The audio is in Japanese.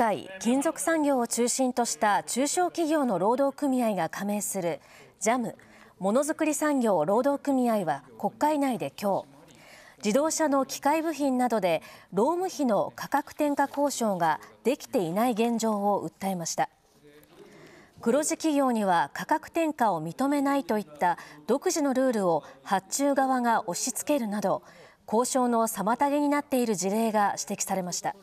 近い金属産業を中心とした中小企業の労働組合が加盟する JAM ものづくり産業労働組合は国会内で今日自動車の機械部品などで労務費の価格転嫁交渉ができていない現状を訴えました黒字企業には価格転嫁を認めないといった独自のルールを発注側が押し付けるなど交渉の妨げになっている事例が指摘されました。